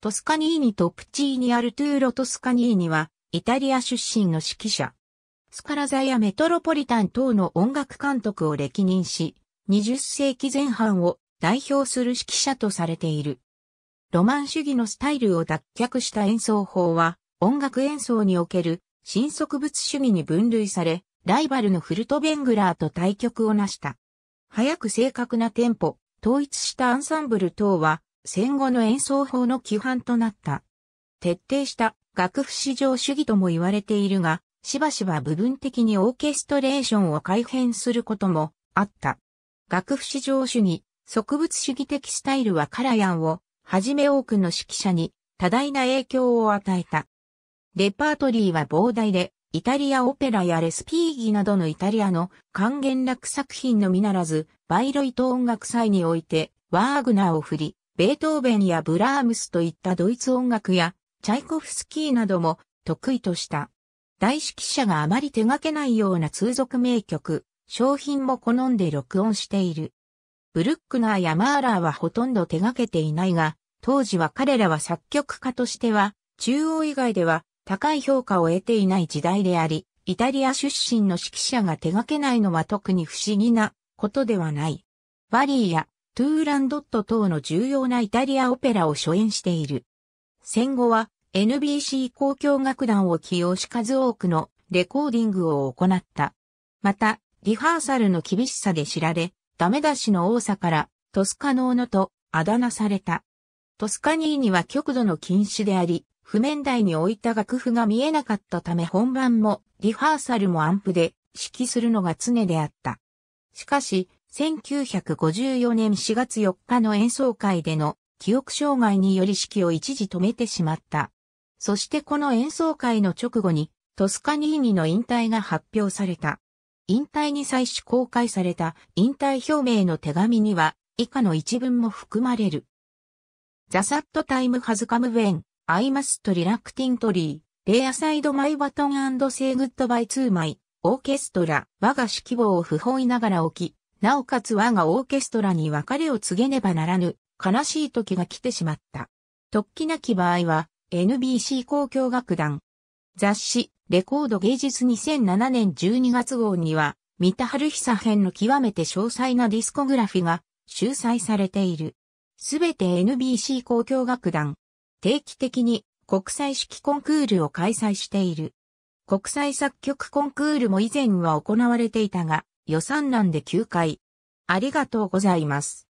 トスカニーニとプチーニ・アルトゥーロ・トスカニーニは、イタリア出身の指揮者。スカラザやメトロポリタン等の音楽監督を歴任し、20世紀前半を代表する指揮者とされている。ロマン主義のスタイルを脱却した演奏法は、音楽演奏における新植物主義に分類され、ライバルのフルトベングラーと対局を成した。早く正確なテンポ、統一したアンサンブル等は、戦後の演奏法の規範となった。徹底した楽譜至上主義とも言われているが、しばしば部分的にオーケストレーションを改変することもあった。楽譜至上主義、植物主義的スタイルはカラヤンをはじめ多くの指揮者に多大な影響を与えた。レパートリーは膨大で、イタリアオペラやレスピーギなどのイタリアの還元楽作品のみならず、バイロイト音楽祭において、ワーグナーを振り、ベートーベンやブラームスといったドイツ音楽や、チャイコフスキーなども得意とした。大指揮者があまり手がけないような通俗名曲、商品も好んで録音している。ブルックナーやマーラーはほとんど手がけていないが、当時は彼らは作曲家としては、中央以外では高い評価を得ていない時代であり、イタリア出身の指揮者が手がけないのは特に不思議なことではない。バリーやトゥーランドット等の重要なイタリアオペラを初演している。戦後は NBC 交響楽団を起用し数多くのレコーディングを行った。また、リハーサルの厳しさで知られ、ダメ出しの多さからトスカノーノとあだ名された。トスカニーには極度の禁止であり、譜面台に置いた楽譜が見えなかったため本番もリハーサルもアンプで指揮するのが常であった。しかし、1954年4月4日の演奏会での記憶障害により式を一時止めてしまった。そしてこの演奏会の直後にトスカニーニの引退が発表された。引退に際し公開された引退表明の手紙には以下の一文も含まれる。ザサットタイムハズカムウェン、アイマストリラクティントリー、レアサイドマイバトンセイグッドバイツーマイ、オーケストラ、我が指揮棒を不本意ながら置き、なおかつ我がオーケストラに別れを告げねばならぬ、悲しい時が来てしまった。突起なき場合は、NBC 交響楽団。雑誌、レコード芸術2007年12月号には、三田春久編の極めて詳細なディスコグラフィが、収載されている。すべて NBC 交響楽団。定期的に国際式コンクールを開催している。国際作曲コンクールも以前は行われていたが、予算欄で9回。ありがとうございます。